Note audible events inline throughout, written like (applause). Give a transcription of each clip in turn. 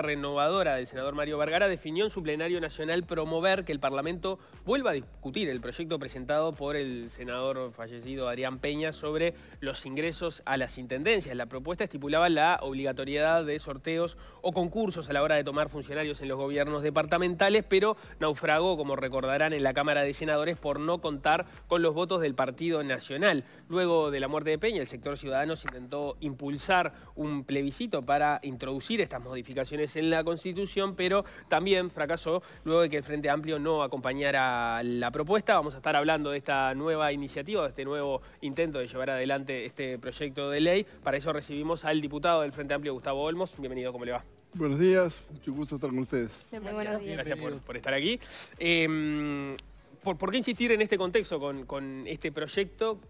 renovadora del senador Mario Vergara definió en su plenario nacional promover que el Parlamento vuelva a discutir el proyecto presentado por el senador fallecido Adrián Peña sobre los ingresos a las intendencias. La propuesta estipulaba la obligatoriedad de sorteos o concursos a la hora de tomar funcionarios en los gobiernos departamentales, pero naufragó, como recordarán, en la Cámara de Senadores por no contar con los votos del Partido Nacional. Luego de la muerte de Peña, el sector ciudadano se intentó impulsar un plebiscito para introducir estas modificaciones en la Constitución, pero también fracasó luego de que el Frente Amplio no acompañara la propuesta. Vamos a estar hablando de esta nueva iniciativa, de este nuevo intento de llevar adelante este proyecto de ley. Para eso recibimos al diputado del Frente Amplio, Gustavo Olmos. Bienvenido, ¿cómo le va? Buenos días, mucho gusto estar con ustedes. Muy buenos días. Gracias por, estar aquí. Em, ¿por, qué insistir en este contexto con, este proyecto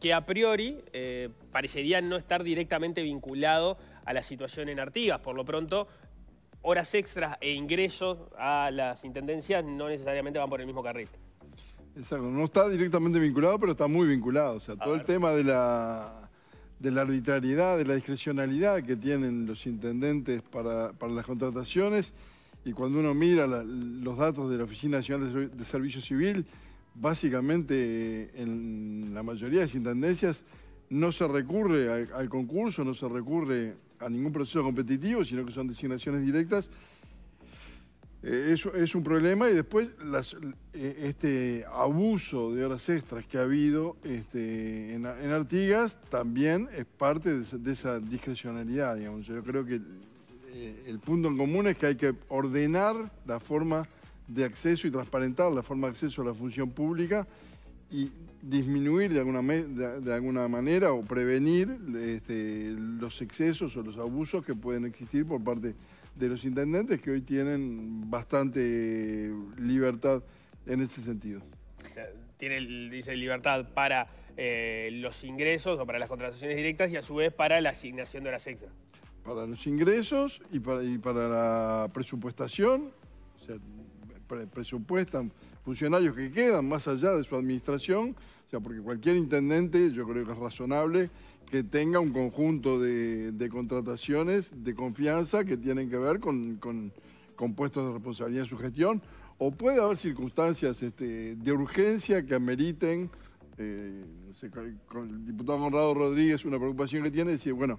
que a priori eh, parecería no estar directamente vinculado a la situación en Artigas? Por lo pronto, horas extras e ingresos a las intendencias no necesariamente van por el mismo carril. Exacto, no está directamente vinculado, pero está muy vinculado. O sea, todo el tema de la, de la arbitrariedad, de la discrecionalidad que tienen los intendentes para, las contrataciones. Y cuando uno mira los datos de la Oficina Nacional de Servicio Civil, básicamente eh, en la mayoría de las intendencias no se recurre al concurso, no se recurre a ningún proceso competitivo, sino que son designaciones directas. Eh, eso es, un problema y después eh, este abuso de horas extras que ha habido este, en, Artigas también es parte de esa, discrecionalidad, Yo creo que eh, el punto en común es que hay que ordenar la forma de acceso y transparentar la forma de acceso a la función pública y disminuir de alguna, de, alguna manera o prevenir este, los excesos o los abusos que pueden existir por parte de los intendentes que hoy tienen bastante libertad en ese sentido. O sea, tiene, dice, libertad para eh, los ingresos o para las contrataciones directas y a su vez para la asignación de la extras. Para los ingresos y para, la presupuestación, o sea, presupuestan funcionarios que quedan más allá de su administración, o sea, porque cualquier intendente yo creo que es razonable que tenga un conjunto de, contrataciones de confianza que tienen que ver con, puestos de responsabilidad en su gestión, o puede haber circunstancias este, de urgencia que ameriten, eh, con el diputado Honrado Rodríguez una preocupación que tiene, decir, bueno,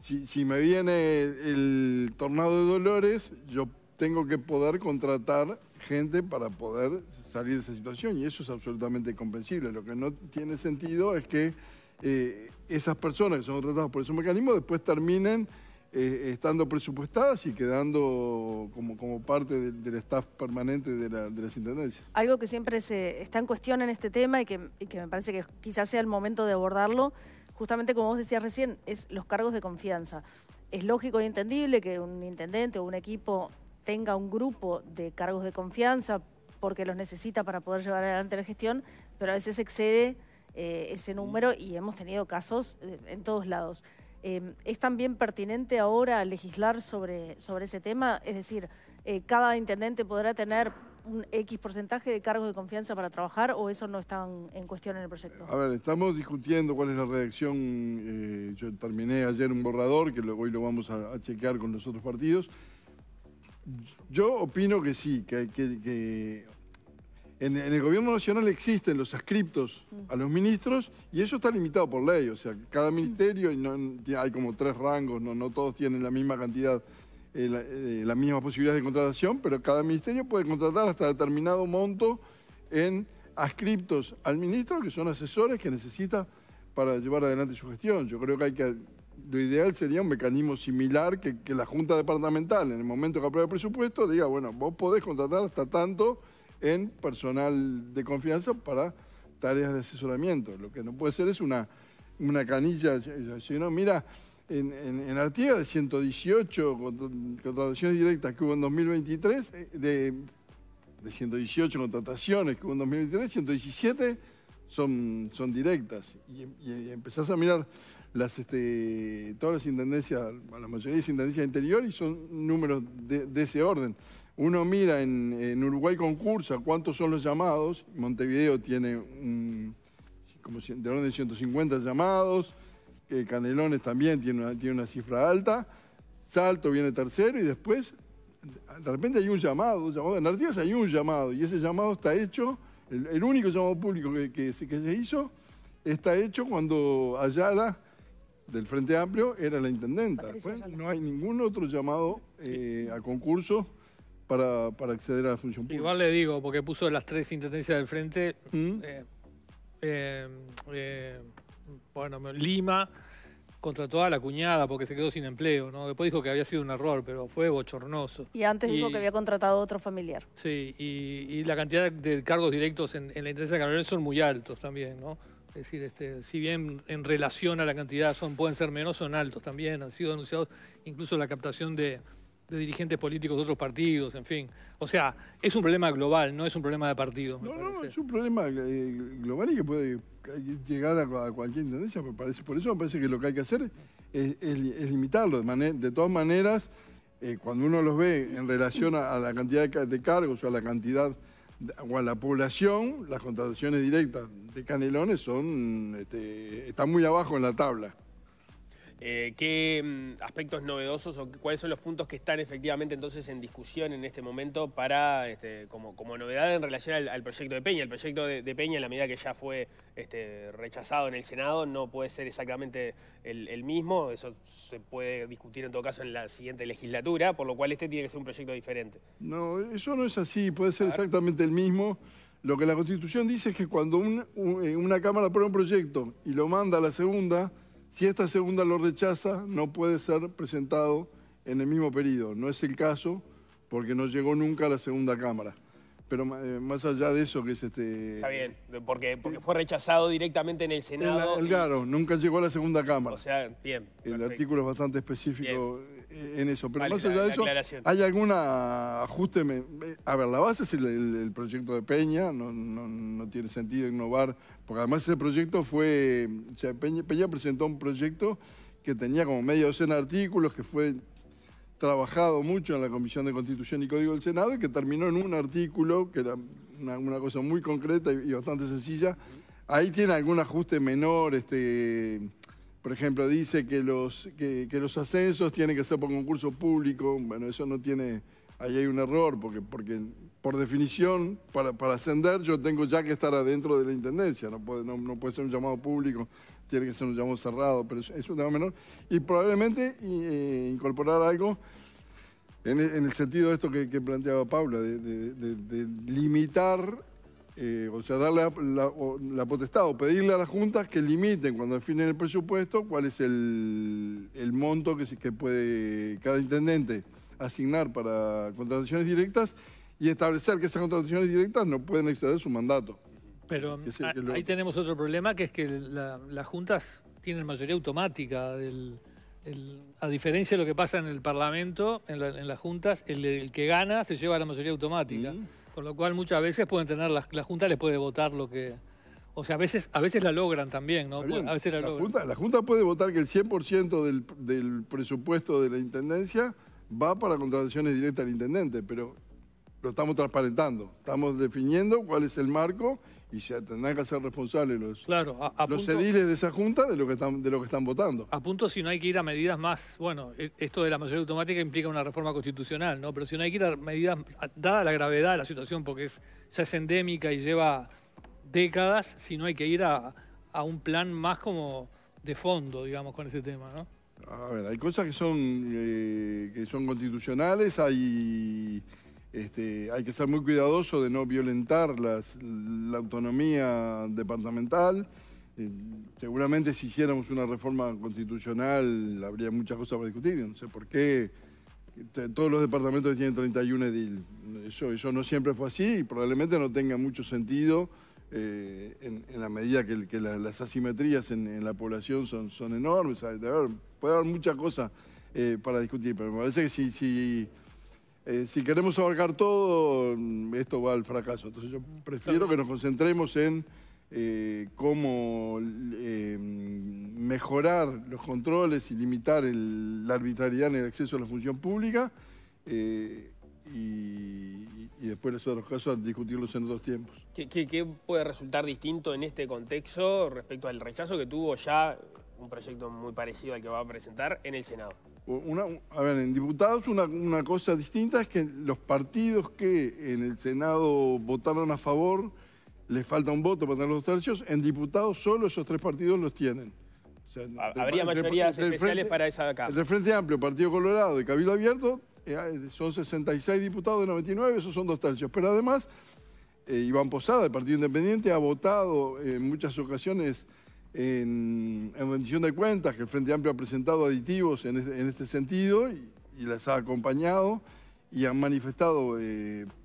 si, me viene el, tornado de dolores, yo tengo que poder contratar gente para poder salir de esa situación y eso es absolutamente comprensible. Lo que no tiene sentido es que eh, esas personas que son contratadas por ese mecanismo después terminen eh, estando presupuestadas y quedando como, como parte del staff permanente de, las intendencias. Algo que siempre se está en cuestión en este tema y que, me parece que quizás sea el momento de abordarlo, justamente como vos decías recién, es los cargos de confianza. Es lógico e entendible que un intendente o un equipo tenga un grupo de cargos de confianza porque los necesita para poder llevar adelante la gestión, pero a veces excede eh, ese número y hemos tenido casos eh, en todos lados. Em, ¿Es también pertinente ahora legislar sobre, sobre ese tema? Es decir, eh, ¿cada intendente podrá tener un X porcentaje de cargos de confianza para trabajar o eso no está en cuestión en el proyecto? A ver, estamos discutiendo cuál es la redacción. yo terminé ayer un borrador, que hoy lo vamos a, a chequear con los otros partidos. Yo opino que sí, que, en, el gobierno nacional existen los ascriptos a los ministros y eso está limitado por ley. O sea, cada ministerio, no, hay como tres rangos, no, todos tienen la misma cantidad, eh, la, misma eh, las mismas posibilidades de contratación, pero cada ministerio puede contratar hasta determinado monto en ascriptos al ministro, que son asesores que necesita para llevar adelante su gestión. Yo creo que hay que lo ideal sería un mecanismo similar que, que, la Junta Departamental, en el momento que apruebe el presupuesto, diga, bueno, vos podés contratar hasta tanto en personal de confianza para tareas de asesoramiento. Lo que no puede ser es una, una canilla, sino, mira, en, en, en de 118 contrataciones directas que hubo en 2023, eh, de, de 118 contrataciones que hubo en 2023, 117 son, son directas. Y, empezás a mirar las, este, todas las intendencias, la mayoría de las intendencias interior y son números de, ese orden. Uno mira en, en, Uruguay concursa cuántos son los llamados. Montevideo tiene como de orden de 150 llamados. Eh, Canelones también tiene una, tiene una cifra alta. Salto viene tercero y después de repente hay un llamado, llamado. En Artigas hay un llamado y ese llamado está hecho el, único llamado público que, se, hizo está hecho cuando Ayala del Frente Amplio era la intendenta. no hay ningún otro llamado eh, a concurso para, acceder a la función pública. Igual le digo, porque puso las tres intendencias del Frente, ¿Mm? eh, eh, bueno, Lima, contrató a la cuñada porque se quedó sin empleo, ¿no? Después dijo que había sido un error, pero fue bochornoso. Y antes dijo que había contratado a otro familiar. Sí, y, la cantidad de cargos directos en, la empresa de son muy altos también, ¿no? Es decir, este, si bien en relación a la cantidad son, pueden ser menos, son altos también. Han sido anunciados incluso la captación de, de dirigentes políticos de otros partidos, en fin. O sea, es un problema global, no es un problema de partido. No, no, es un problema eh, global y que puede llegar a, cualquier tendencia, me parece. Por eso me parece que lo que hay que hacer es, limitarlo. De, todas maneras, eh, cuando uno los ve en relación a, la cantidad de, cargos o a la cantidad o a la población, las contrataciones directas de Canelones son, este, están muy abajo en la tabla. Eh, ¿Qué mm, aspectos novedosos o cuáles son los puntos que están efectivamente entonces en discusión en este momento para este, como, novedad en relación al, proyecto de Peña? El proyecto de, Peña, en la medida que ya fue este, rechazado en el Senado, no puede ser exactamente el, mismo. Eso se puede discutir en todo caso en la siguiente legislatura, por lo cual este tiene que ser un proyecto diferente. No, eso no es así. Puede ser exactamente el mismo. Lo que la Constitución dice es que cuando eh, una Cámara pone un proyecto y lo manda a la segunda si esta segunda lo rechaza, no puede ser presentado en el mismo periodo. No es el caso porque no llegó nunca a la segunda Cámara. Pero eh, más allá de eso, que es este... Está bien, eh, porque, fue rechazado directamente en el Senado. claro, nunca llegó a la segunda Cámara. O sea, bien. El artículo es bastante específico e, en eso. Pero más allá de eso, ¿hay alguna ajuste? A ver, la base es el, proyecto de Peña, no, no tiene sentido innovar porque además ese proyecto fue, o sea, Peña, presentó un proyecto que tenía como media docena de artículos, que fue trabajado mucho en la Comisión de Constitución y Código del Senado y que terminó en un artículo, que era una, cosa muy concreta y, bastante sencilla. Ahí tiene algún ajuste menor, este, por ejemplo, dice que los, que los ascensos tienen que ser por concurso público, bueno, eso no tiene ahí hay un error, porque, porque por definición, para, ascender yo tengo ya que estar adentro de la Intendencia, no puede, no, puede ser un llamado público, tiene que ser un llamado cerrado, pero es, un tema menor. Y probablemente eh, incorporar algo e, en, el sentido de esto que, planteaba Paula, de, limitar eh, o sea, darle la, potestad o pedirle a las juntas que limiten cuando definen el presupuesto cuál es el, monto que, que, puede cada intendente asignar para contrataciones directas y establecer que esas contrataciones directas no pueden exceder su mandato. Pero ahí tenemos otro problema, que es que las juntas tienen mayoría automática. a diferencia de lo que pasa en el Parlamento, en, las juntas, el, que gana se lleva la mayoría automática. Mm. Con lo cual muchas veces pueden tener, la, Junta les puede votar lo que... O sea, a veces, a veces la logran también, ¿no? a veces la, logran. Junta, la Junta puede votar que el 100% del, del presupuesto de la Intendencia va para contrataciones directas al intendente, pero lo estamos transparentando, estamos definiendo cuál es el marco y se tendrán que hacer responsables los, claro, ediles de esa junta de lo que están de lo que están votando. A punto si no hay que ir a medidas más, bueno, e, esto de la mayoría automática implica una reforma constitucional, ¿no? Pero si no hay que ir a medidas, dada la gravedad de la situación, porque es, ya es endémica y lleva décadas, si no hay que ir a, a un plan más como de fondo, digamos, con ese tema, ¿no? A ver, hay cosas que son, eh, constitucionales, hay, este, hay que ser muy cuidadoso de no violentar la autonomía departamental. Eh, seguramente si hiciéramos una reforma constitucional habría muchas cosas para discutir, no sé por qué. Todos los departamentos tienen 31 edil. Eso, eso no siempre fue así y probablemente no tenga mucho sentido eh, en, la medida que, las asimetrías en, la población son, son enormes. puede haber muchas cosas eh, para discutir, pero me parece que si, si, eh, si, queremos abarcar todo, mm, esto va al fracaso. Entonces yo prefiero que nos concentremos en cómo mejorar los controles y limitar la arbitrariedad en el acceso a la función pública y, y después los otros casos discutirlos en otros tiempos. ¿Qué, puede resultar distinto en este contexto respecto al rechazo que tuvo ya un proyecto muy parecido al que va a presentar en el Senado? Una, a ver, en diputados una, cosa distinta es que los partidos que en el Senado votaron a favor les falta un voto para tener los tercios, en diputados solo esos tres partidos los tienen. Habría mayorías especiales para esa acá. El Frente Amplio, Partido Colorado y Cabildo Abierto eh, ah, son 66 diputados de 99, esos son dos tercios. Pero además, eh, Iván Posada, el Partido Independiente, ha votado eh, en muchas ocasiones en, rendición de cuentas, que el Frente Amplio ha presentado aditivos en este, este sentido y, les ha acompañado y han manifestado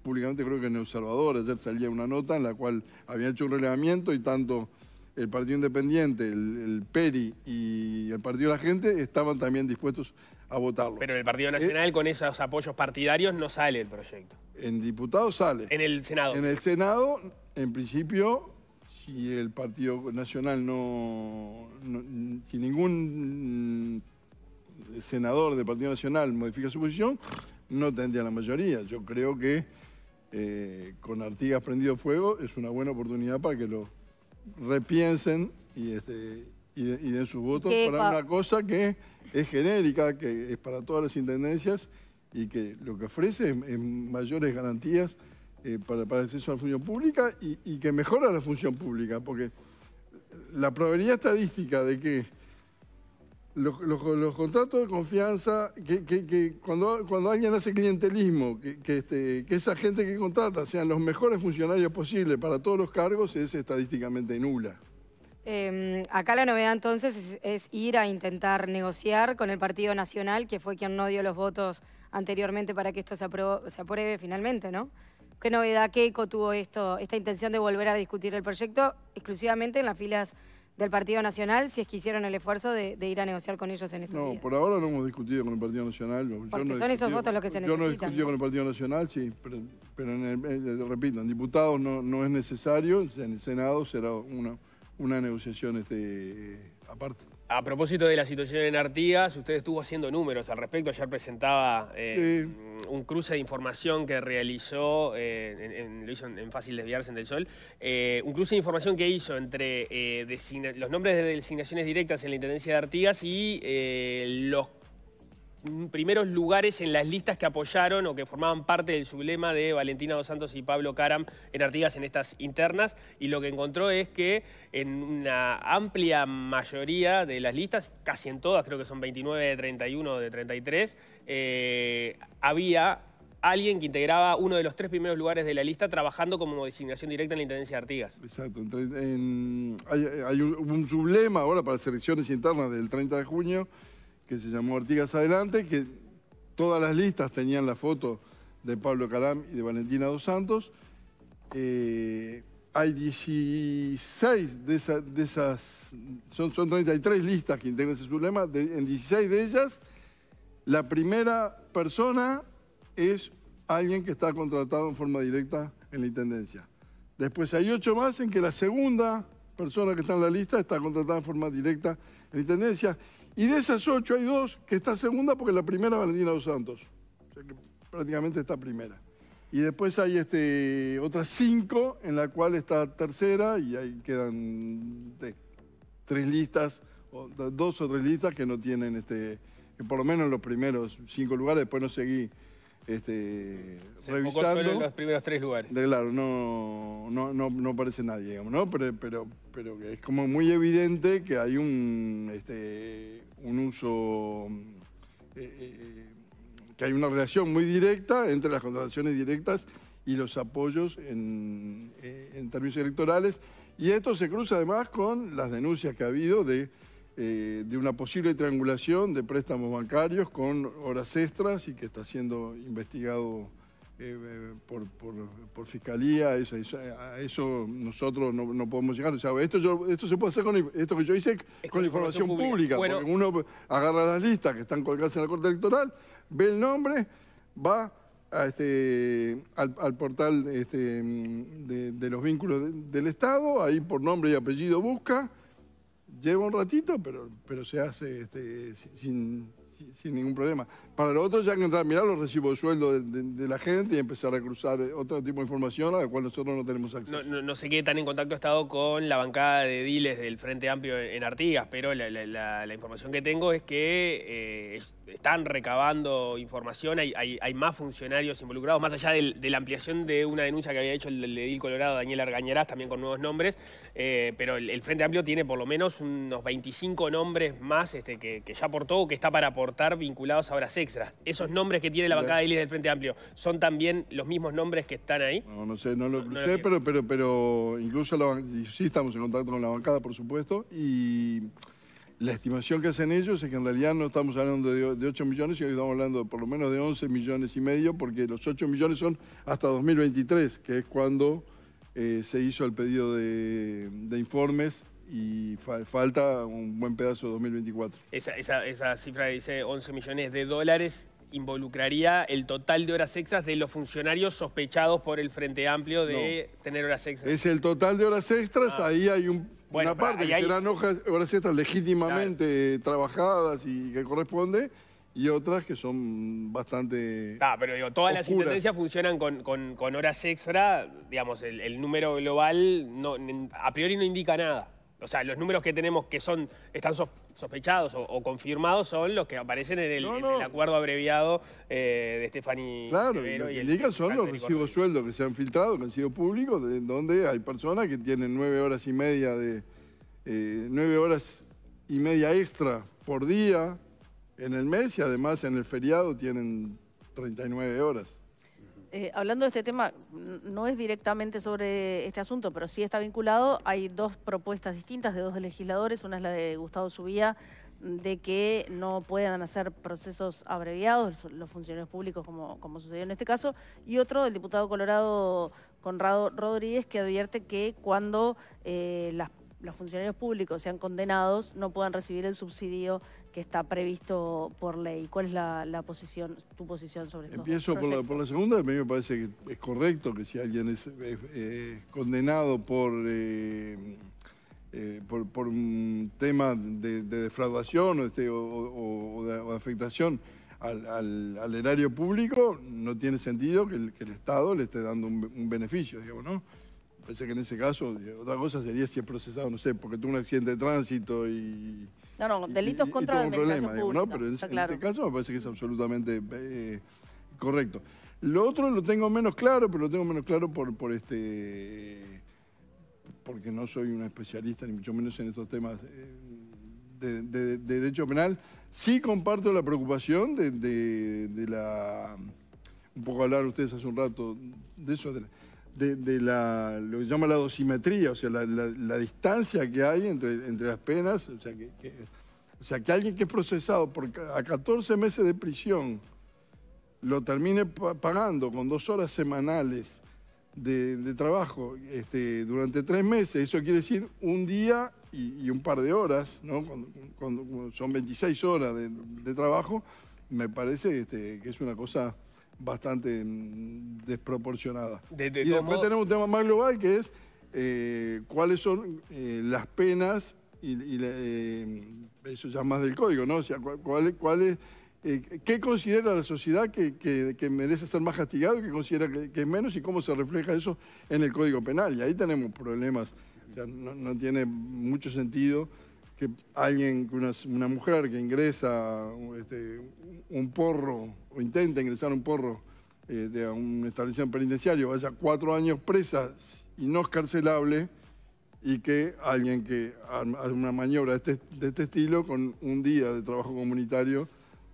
públicamente, creo que en El Salvador, ayer salía una nota en la cual había hecho un relevamiento y tanto el Partido Independiente, el, el PERI y el Partido de la Gente estaban también dispuestos a votarlo. Pero el Partido eh, Nacional, con esos apoyos partidarios, no sale el proyecto. En diputados sale. En el Senado. En el Senado, en principio, si el Partido Nacional no, si ningún senador del Partido Nacional modifica su posición, no tendría la mayoría. Yo creo que eh, con Artigas prendido fuego es una buena oportunidad para que lo repiensen y este, y den y sus votos para una cosa que es genérica, que es para todas las intendencias y que lo que ofrece es, mayores garantías eh, para, para, el acceso a la función pública y, que mejora la función pública, porque la probabilidad estadística de que los, contratos de confianza, que, cuando, cuando alguien hace clientelismo, este, que esa gente que contrata sean los mejores funcionarios posibles para todos los cargos, es estadísticamente nula. Em, acá la novedad entonces es, ir a intentar negociar con el Partido Nacional, que fue quien no dio los votos anteriormente para que esto se, se apruebe finalmente, ¿no? ¿Qué novedad, qué eco tuvo esto, esta intención de volver a discutir el proyecto exclusivamente en las filas del Partido Nacional, si es que hicieron el esfuerzo de, ir a negociar con ellos en estos no, No, por ahora no hemos discutido con el Partido Nacional. Porque son esos votos los que se necesitan. Yo no he discutido con el Partido Nacional, sí, pero, eh, repito, en diputados no, no es necesario, en el Senado será una una negociación este, aparte. A propósito de la situación en Artigas, usted estuvo haciendo números al respecto. Ayer presentaba eh, un cruce de información que realizó, eh, en, lo hizo en, Fácil Desviarse en Del Sol, eh, un cruce de información que hizo entre los nombres de designaciones directas en la Intendencia de Artigas y los Mm, primeros lugares en las listas que apoyaron o que formaban parte del sublema de Valentina Dos Santos y Pablo Caram en Artigas en estas internas y lo que encontró es que en una amplia mayoría de las listas, casi en todas, creo que son 29 de 31 de 33, eh, había alguien que integraba uno de los tres primeros lugares de la lista trabajando como designación directa en la Intendencia de Artigas. Exacto. hay, un, un, sublema ahora para las elecciones internas del 30 de junio que se llamó Artigas Adelante, que todas las listas tenían la foto de Pablo Caram y de Valentina Dos Santos. Eh, hay 16 de, esas, son, 33 listas que integran ese sublema, en 16 de ellas la primera persona es alguien que está contratado en forma directa en la Intendencia. Después hay ocho más en que la segunda persona que está en la lista está contratada en forma directa en la Intendencia. Y de esas ocho hay dos que está segunda porque la primera Valentina dos Santos. O sea que prácticamente está primera. Y después hay este, otras cinco en la cual está tercera y ahí quedan este, tres listas, dos o tres listas que no tienen, este, por lo menos en los primeros cinco lugares, después no seguí este, revisando. Solo en los primeros tres lugares. claro, no, no, no, nadie, digamos, ¿no? Pero, pero, es como muy evidente que hay un... Este, un uso, mm, eh, eh, eh, que hay una relación muy directa entre las contrataciones directas y los apoyos en, términos electorales. Y esto se cruza además con las denuncias que ha habido de, de, una posible triangulación de préstamos bancarios con horas extras y que está siendo investigado eh, eh, por, por, fiscalía, eso, a eso nosotros no, podemos llegar. esto, esto se puede hacer con esto que yo hice con información pública, uno agarra las listas que están colgadas en la Corte Electoral, ve el nombre, va este, al, portal este, de, los vínculos del Estado, ahí por nombre y apellido busca, lleva un ratito, pero, pero se hace este, sin, sin ningún problema. Para los otros ya que entrar a mirar los recibos de sueldo de, la gente y empezar a cruzar eh, otro tipo de información a la cual nosotros no tenemos acceso. No, sé qué tan en contacto ha estado con la bancada de diles del Frente Amplio en Artigas, pero la, información que tengo es que eh, están recabando información, hay, más funcionarios involucrados, más allá de, la ampliación de una denuncia que había hecho el, edil colorado Daniel Argañarás, también con nuevos nombres, eh, pero el, Frente Amplio tiene por lo menos unos 25 nombres más este, que, que ya aportó o que está para aportar vinculados a Brasil. Esos nombres que tiene la bancada de Ilis del Frente Amplio, ¿son también los mismos nombres que están ahí? No, no sé, no lo pero, pero, incluso sí estamos en contacto con la bancada, por supuesto, y la estimación que hacen ellos es que en realidad no estamos hablando de, 8 millones, sino que estamos hablando por lo menos de 11 millones y medio, porque los 8 millones son hasta 2023, que es cuando eh, se hizo el pedido de informes y falta un buen pedazo de 2024. Esa, cifra que dice 11 millones de dólares involucraría el total de horas extras de los funcionarios sospechados por el Frente Amplio de tener horas extras. Es el total de horas extras, ah. ahí hay un, una parte que serán horas extras legítimamente trabajadas y que corresponde, y otras que son bastante. Ah, pero digo, todas las intendencias funcionan con, horas extra, digamos, el, número global a priori no indica nada o sea, los números que tenemos que son están sospechados o, confirmados son los que aparecen en el, acuerdo abreviado eh, de Stefani. Claro, y lo que indican son los recibos sueldos que se han filtrado, que han sido públicos, de, donde hay personas que tienen nueve horas y media de eh, nueve horas y media extra por día en el mes y además en el feriado tienen 39 horas. Eh, hablando de este tema, no es directamente sobre este asunto, pero sí está vinculado. Hay dos propuestas distintas de dos legisladores. Una es la de Gustavo Subía, de que no puedan hacer procesos abreviados los funcionarios públicos, como, como sucedió en este caso. Y otro, del diputado colorado Conrado Rodríguez, que advierte que cuando eh, los funcionarios públicos sean condenados, no puedan recibir el subsidio que está previsto por ley. ¿Cuál es la, posición, tu posición sobre esto? Empiezo por la, segunda, a mí me parece que es correcto que si alguien es, eh, condenado eh, eh, por, por, un tema de, defraudación este, o, de, afectación al, erario público, no tiene sentido que el, Estado le esté dando un, beneficio, digamos, ¿no? Parece que en ese caso, otra cosa sería si es procesado, no sé, porque tuvo un accidente de tránsito y, no, no, delitos contra la problema, ¿no? Pero en, claro. este caso me parece que es absolutamente eh, correcto. Lo otro lo tengo menos claro, pero lo tengo menos claro por, este porque no soy un especialista, ni mucho menos en estos temas eh, de, derecho penal. Sí comparto la preocupación de, la... Un poco hablar ustedes hace un rato de eso, de, la, lo que se llama la dosimetría, o sea, la, distancia que hay entre, entre las penas. O sea que, o sea, que alguien que es procesado por, a 14 meses de prisión lo termine pagando con dos horas semanales de, trabajo este, durante tres meses, eso quiere decir un día y, un par de horas, ¿no? Cuando, son 26 horas de, trabajo, me parece este, que es una cosa bastante mm, desproporcionada. y después tenemos un tema más global que es eh, cuáles son eh, las penas, y, eh, eso ya más del código, ¿no? O sea, cuáles... ¿Qué considera la sociedad que, merece ser más castigado, qué considera que, es menos y cómo se refleja eso en el Código Penal? Y ahí tenemos problemas. O sea, no tiene mucho sentido que alguien, una, mujer que ingresa este, un porro o intenta ingresar un porro eh, de este, un establecimiento penitenciario vaya cuatro años presa y no escarcelable y que alguien que hace una maniobra de este, de este estilo con un día de trabajo comunitario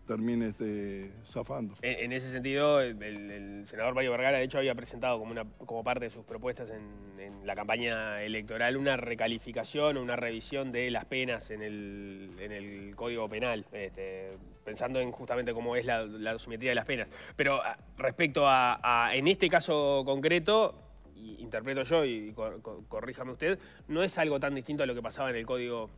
termine este, zafando. En, ese sentido, el, senador Mario Vergara, de hecho, había presentado como, parte de sus propuestas en, la campaña electoral una recalificación o una revisión de las penas en el, Código Penal, este, pensando en justamente cómo es la, la de las penas. Pero ah, respecto a, en este caso concreto, interpreto yo y corríjame usted, no es algo tan distinto a lo que pasaba en el Código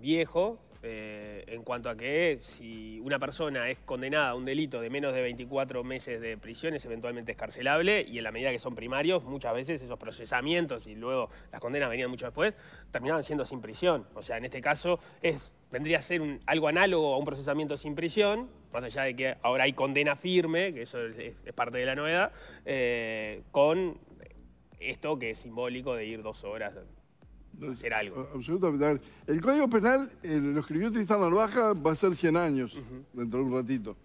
viejo, eh, en cuanto a que si una persona es condenada a un delito de menos de 24 meses de prisión es eventualmente escarcelable y en la medida que son primarios, muchas veces esos procesamientos y luego las condenas venían mucho después, terminaban siendo sin prisión. O sea, en este caso vendría a ser algo análogo a un procesamiento sin prisión, más allá de que ahora hay condena firme, que eso es, parte de la novedad, eh, con esto que es simbólico de ir dos horas hacer algo. Absolutamente. el Código Penal eh, lo escribió Tristán Narvaja... va a ser 100 años, dentro de un ratito.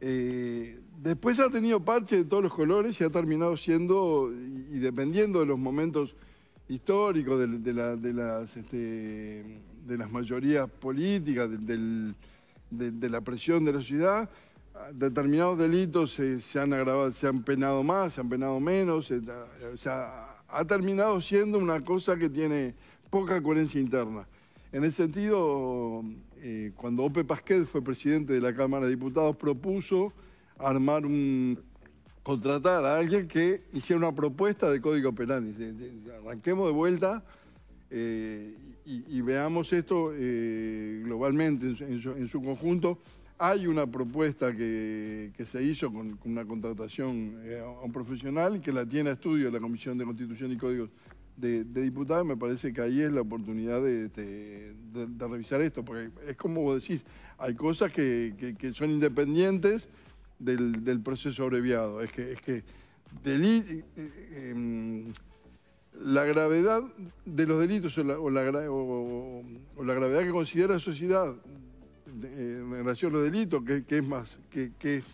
Eh, después ha tenido parche de todos los colores y ha terminado siendo, y, dependiendo de los momentos históricos, de, las, este, de las mayorías políticas, de, la presión de la ciudad, determinados delitos se, han agravado, se han penado más, se han penado menos, ha terminado siendo una cosa que tiene poca coherencia interna. En ese sentido, eh, cuando Ope Pasquet fue presidente de la Cámara de Diputados, propuso armar un contratar a alguien que hiciera una propuesta de código penal. arranquemos de vuelta eh, y, veamos esto eh, globalmente en su conjunto. Hay una propuesta que, se hizo con, una contratación eh, a un profesional que la tiene a estudio la Comisión de Constitución y Códigos de, Diputados. Me parece que ahí es la oportunidad este, de, revisar esto, porque es como vos decís, hay cosas que, son independientes del, proceso abreviado. Es que, es que eh, eh, em, la gravedad de los delitos o la gravedad que considera la sociedad eh, en relación a los delitos, que, es más, que, es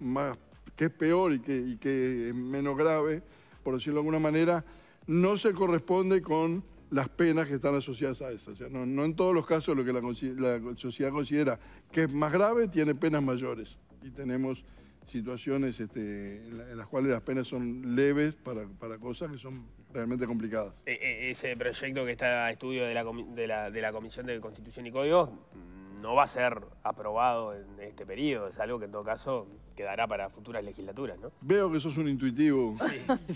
más, que es peor y que, que es menos grave, por decirlo de alguna manera, no se corresponde con las penas que están asociadas a eso. no, en todos los casos lo que la, sociedad considera que es más grave tiene penas mayores. Y tenemos situaciones este, en, las cuales las penas son leves para, cosas que son realmente complicadas. E, e, ese proyecto que está a estudio de la, de la, de la Comisión de Constitución y Códigos no va a ser aprobado en este periodo. Es algo que en todo caso quedará para futuras legislaturas, ¿no? Veo que sos un intuitivo. Sí.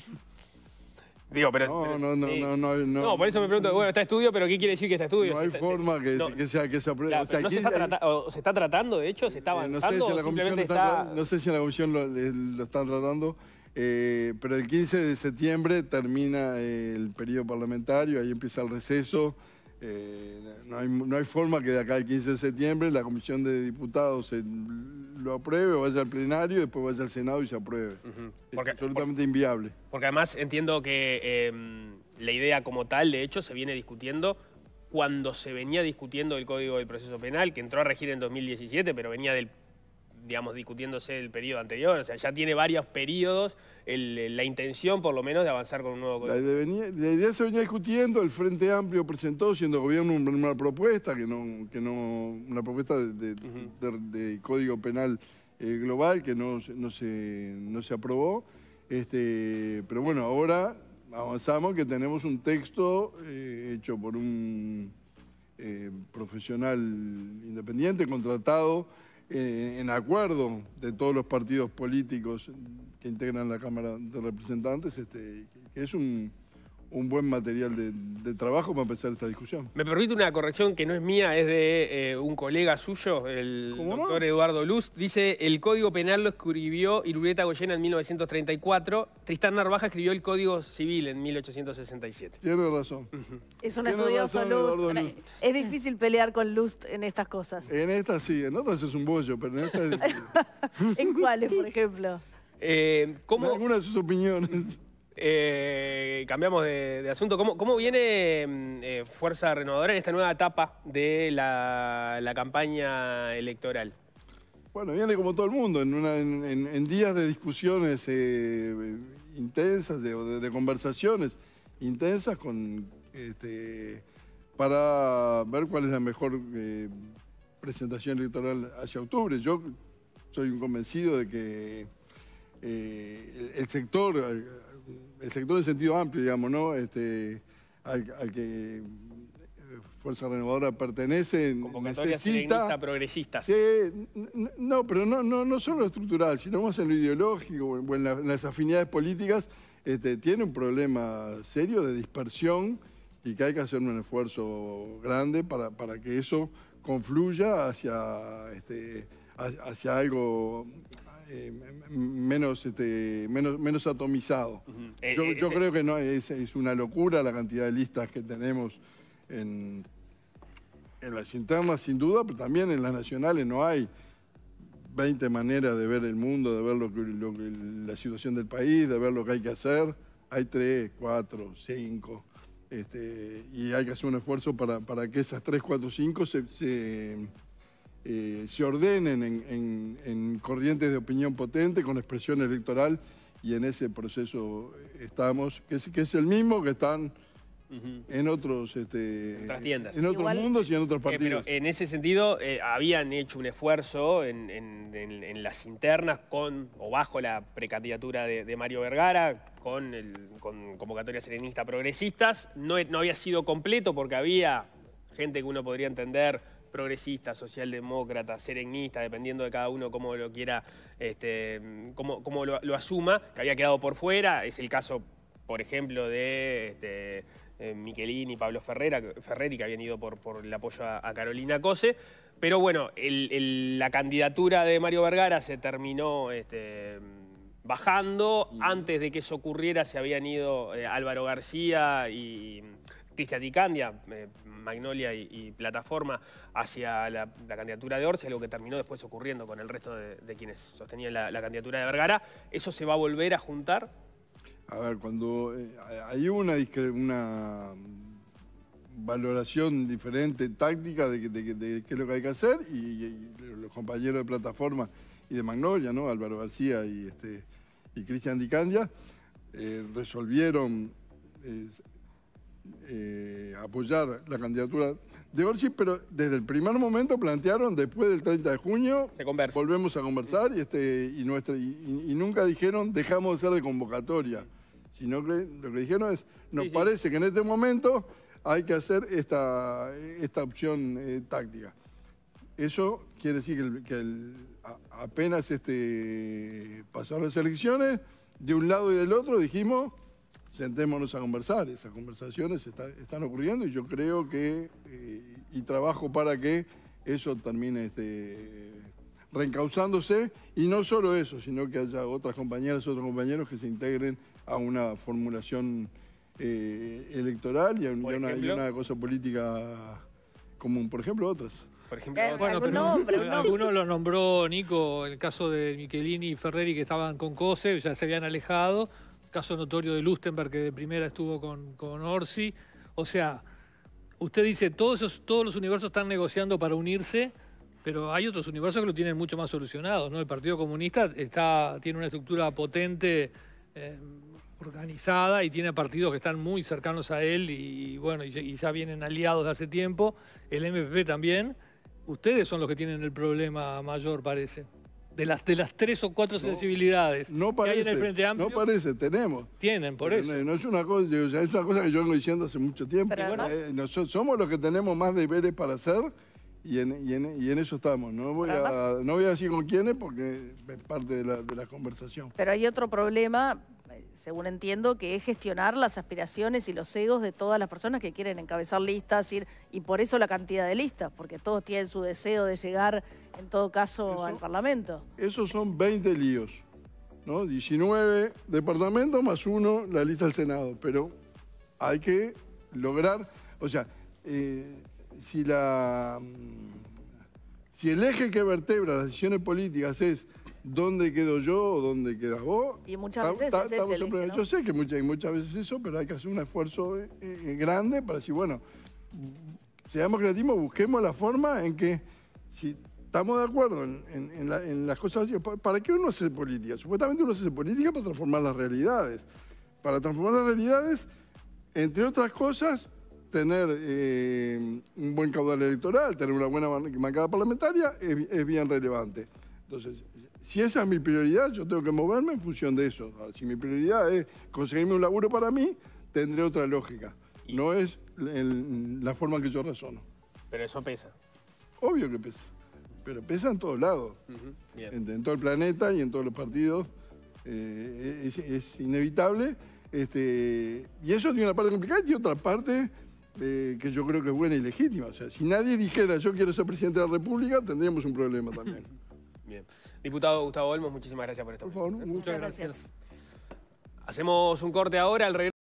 Digo, pero... No, no, no, no, no, no, por eso me pregunto, bueno, está estudio, pero ¿qué quiere decir que está estudio? No hay forma que, que, sea, que se apruebe. o sea, se, está tratando, de hecho? ¿Se está eh, avanzando? no, sé si la está... no sé si en la comisión lo, están tratando. Eh, pero el 15 de septiembre termina el periodo parlamentario, ahí empieza el receso. Eh, no, hay, forma que de acá al 15 de septiembre la Comisión de Diputados lo apruebe, vaya al plenario, después vaya al Senado y se apruebe. es absolutamente inviable. Porque además entiendo que em, la idea como tal, de hecho, se viene discutiendo cuando se venía discutiendo el Código del Proceso Penal, que entró a regir en 2017, pero venía del digamos, discutiéndose el periodo anterior. O sea, ya tiene varios periodos la intención, por lo menos, de avanzar con un nuevo... Código la, idea se venía discutiendo, el Frente Amplio presentó, siendo gobierno, una propuesta, que no, no una propuesta de, Código Penal eh, Global que no, se, aprobó. Este, pero bueno, ahora avanzamos que tenemos un texto eh, hecho por un eh, profesional independiente, contratado eh, en acuerdo de todos los partidos políticos que integran la Cámara de Representantes, este, que es un, un buen material de, trabajo para empezar esta discusión. Me permite una corrección que no es mía, es de eh, un colega suyo, el doctor Eduardo Lust? Dice, el Código Penal lo escribió Irureta Goyena en 1934, Tristán Narvaja escribió el Código Civil en 1867. Tiene razón. Es un estudioso Lust. Es difícil pelear con Lust en estas cosas. En estas sí, en otras es un bollo, pero en estas... Es (laughs) ¿En cuáles, por ejemplo? Eh, ¿cómo... algunas de sus opiniones. Eh, cambiamos de, asunto. ¿Cómo, viene mm, eh, Fuerza Renovadora en esta nueva etapa de la, campaña electoral? Bueno, viene como todo el mundo, en, días de discusiones eh, intensas, de, conversaciones intensas con, este, para ver cuál es la mejor presentación electoral hacia octubre. Yo soy un convencido de que el sector el sector en sentido amplio, digamos, ¿no? Este, al, que eh, Fuerza Renovadora pertenece, necesita... progresistas. Sí, no, pero no, no, no solo estructural, sino más en lo ideológico en, las afinidades políticas, este, tiene un problema serio de dispersión y que hay que hacer un esfuerzo grande para, para que eso confluya hacia, este, hacia algo eh, menos, este, menos, menos atomizado. Eh, eh, yo, creo que no es, una locura la cantidad de listas que tenemos en, las internas, sin duda, pero también en las nacionales no hay 20 maneras de ver el mundo, de ver la situación del país, de ver lo que hay que hacer. Hay 3, 4, 5. Este, y hay que hacer un esfuerzo para, que esas tres, cuatro, cinco se eh, se ordenen en, corrientes de opinión potente con expresión electoral y en ese proceso estamos, que es, que es el mismo que están en otros, este, en otros mundos y en otros eh, partidos. en ese sentido, eh, habían hecho un esfuerzo en, las internas con o bajo la precandidatura de, Mario Vergara, con, el, con convocatoria serenista progresistas. No, no había sido completo porque había gente que uno podría entender progresista, socialdemócrata, serenista, dependiendo de cada uno cómo lo quiera, este, cómo, lo, asuma, que había quedado por fuera. Es el caso, por ejemplo, de... Este, eh, Miquelín y Pablo Ferrera, Ferreri, que habían ido por, por el apoyo a, Carolina Cose. Pero bueno, la candidatura de Mario Vergara se terminó este, bajando. Antes de que eso ocurriera se habían ido eh, Álvaro García y Cristian Dicandia, eh, Magnolia y, Plataforma hacia la, candidatura de Orsi, algo que terminó después ocurriendo con el resto de, quienes sostenían la, candidatura de Vergara. ¿Eso se va a volver a juntar? A ver, cuando eh, hay una, valoración diferente, táctica de, qué es lo que hay que hacer y, los compañeros de Plataforma y de Magnolia, ¿no? Álvaro García y, este, Cristian Dicandia, eh, resolvieron eh, apoyar la candidatura de Gorsi, pero desde el primer momento plantearon, después del 30 de junio, volvemos a conversar y, este, y, nuestra, y, nunca dijeron dejamos de ser de convocatoria, sino que lo que dijeron es, nos parece que en este momento hay que hacer esta, esta opción eh, táctica. Eso quiere decir que, apenas este, pasaron las elecciones, de un lado y del otro dijimos sentémonos a conversar. Esas conversaciones están ocurriendo y yo creo que, eh, y trabajo para que eso termine este, reencauzándose. Y no solo eso, sino que haya otras compañeras, otros compañeros que se integren a una formulación eh, electoral y a, una, cosa política común. Por ejemplo, otras. Por ejemplo, eh, algunos los nombró Nico, el caso de Michelini y Ferreri que estaban con COSE, ya se habían alejado, caso notorio de Lustenberg, que de primera estuvo con, con Orsi. O sea, usted dice, todos, esos, todos los universos están negociando para unirse, pero hay otros universos que lo tienen mucho más solucionado. ¿no? El Partido Comunista está, tiene una estructura potente, eh, organizada, y tiene partidos que están muy cercanos a él y, bueno, y ya vienen aliados de hace tiempo. El MPP también. Ustedes son los que tienen el problema mayor, parece de las, de las tres o cuatro sensibilidades no que hay en No parece, tenemos. Tienen, por eso. No, es, una cosa, es una cosa que yo vengo diciendo hace mucho tiempo. Pero eh, somos los que tenemos más deberes para hacer y en, y en, eso estamos. No voy, a, decir con quiénes porque es parte de la, de la conversación. Pero hay otro problema según entiendo, que es gestionar las aspiraciones y los egos de todas las personas que quieren encabezar listas, y por eso la cantidad de listas, porque todos tienen su deseo de llegar, en todo caso, al Parlamento. Esos son 20 líos, ¿no? 19 departamentos más uno la lista del Senado, pero hay que lograr, o sea, eh, si la... Mm, si el eje que vertebra las decisiones políticas es dónde quedo yo o dónde quedas vos. Y muchas veces eso es Yo sé que muchas, muchas veces eso, pero hay que hacer un esfuerzo eh, eh, grande para decir, bueno, seamos creativos, busquemos la forma en que si estamos de acuerdo en, las cosas, ¿para qué uno hace política? Supuestamente uno hace política para transformar las realidades. Para transformar las realidades, entre otras cosas, tener eh, un buen caudal electoral, tener una buena bancada parlamentaria es, es bien relevante. Entonces, si esa es mi prioridad, yo tengo que moverme en función de eso. Ah, si mi prioridad es conseguirme un laburo para mí, tendré otra lógica. No es la forma en que yo razono. Pero eso pesa. Obvio que pesa. Pero pesa en todos lados. en, todo el planeta y en todos los partidos. Eh, es, inevitable. Este, y eso tiene una parte complicada y otra parte eh, que yo creo que es buena y legítima. O sea, si nadie dijera yo quiero ser presidente de la República, tendríamos un problema también. (laughs) Bien. Diputado Gustavo Olmos, muchísimas gracias por Por Muchas, muchas gracias. gracias. Hacemos un corte ahora al regreso.